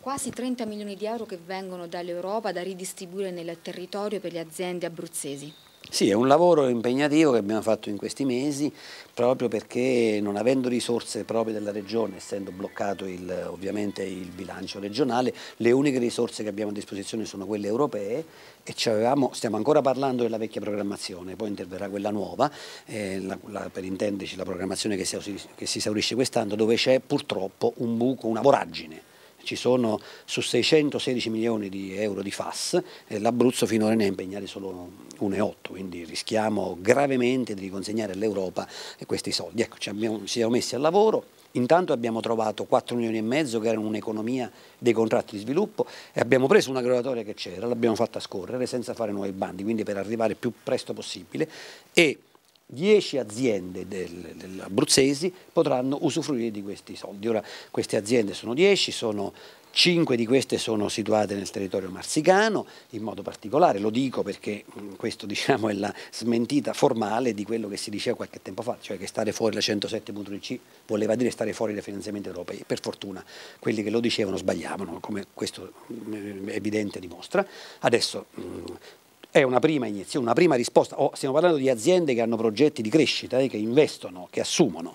quasi 30 milioni di euro che vengono dall'Europa da ridistribuire nel territorio per le aziende abruzzesi. Sì, è un lavoro impegnativo che abbiamo fatto in questi mesi proprio perché non avendo risorse proprie della regione, essendo bloccato il, ovviamente il bilancio regionale, le uniche risorse che abbiamo a disposizione sono quelle europee e avevamo, stiamo ancora parlando della vecchia programmazione, poi interverrà quella nuova, eh, la, la, per intenderci la programmazione che si, che si esaurisce quest'anno dove c'è purtroppo un buco, una voragine ci sono su 616 milioni di euro di FAS, eh, l'Abruzzo finora ne ha impegnati solo 1,8, quindi rischiamo gravemente di riconsegnare all'Europa eh, questi soldi. Ecco, ci, abbiamo, ci siamo messi al lavoro, Intanto abbiamo trovato 4 milioni e mezzo che erano un'economia dei contratti di sviluppo e abbiamo preso una graduatoria che c'era, l'abbiamo fatta scorrere senza fare nuovi bandi, quindi per arrivare il più presto possibile e 10 aziende del, abruzzesi potranno usufruire di questi soldi. Ora queste aziende sono 10, sono Cinque di queste sono situate nel territorio marsicano, in modo particolare, lo dico perché questa diciamo, è la smentita formale di quello che si diceva qualche tempo fa, cioè che stare fuori la 107.1c voleva dire stare fuori dai finanziamenti europei. Per fortuna quelli che lo dicevano sbagliavano, come questo evidente dimostra. Adesso è una prima iniezione, una prima risposta. Oh, stiamo parlando di aziende che hanno progetti di crescita, eh, che investono, che assumono.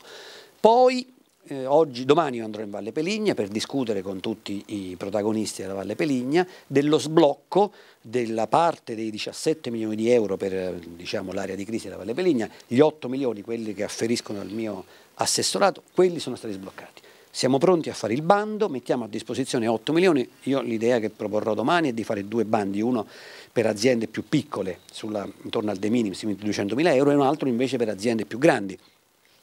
Poi eh, oggi, domani andrò in Valle Peligna per discutere con tutti i protagonisti della Valle Peligna dello sblocco della parte dei 17 milioni di euro per eh, diciamo, l'area di crisi della Valle Peligna, gli 8 milioni, quelli che afferiscono al mio assessorato, quelli sono stati sbloccati siamo pronti a fare il bando, mettiamo a disposizione 8 milioni, io l'idea che proporrò domani è di fare due bandi, uno per aziende più piccole, sulla, intorno al de minimis, 200 mila euro, e un altro invece per aziende più grandi.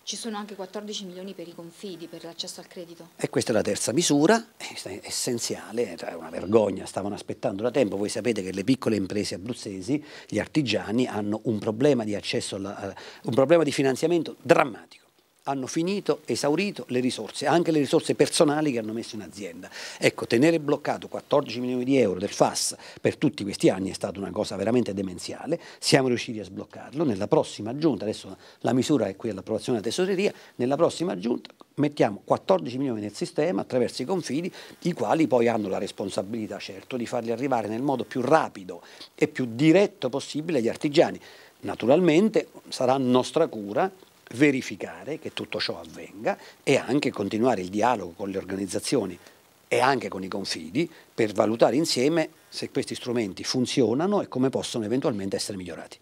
Ci sono anche 14 milioni per i confidi, per l'accesso al credito. E questa è la terza misura, è essenziale, è una vergogna, stavano aspettando da tempo. Voi sapete che le piccole imprese abruzzesi, gli artigiani, hanno un problema di, alla, un problema di finanziamento drammatico hanno finito, esaurito le risorse, anche le risorse personali che hanno messo in azienda. Ecco, tenere bloccato 14 milioni di euro del FAS per tutti questi anni è stata una cosa veramente demenziale, siamo riusciti a sbloccarlo, nella prossima giunta, adesso la misura è qui all'approvazione della tesoreria, nella prossima giunta mettiamo 14 milioni nel sistema attraverso i confidi, i quali poi hanno la responsabilità certo di farli arrivare nel modo più rapido e più diretto possibile agli artigiani. Naturalmente sarà nostra cura verificare che tutto ciò avvenga e anche continuare il dialogo con le organizzazioni e anche con i confidi per valutare insieme se questi strumenti funzionano e come possono eventualmente essere migliorati.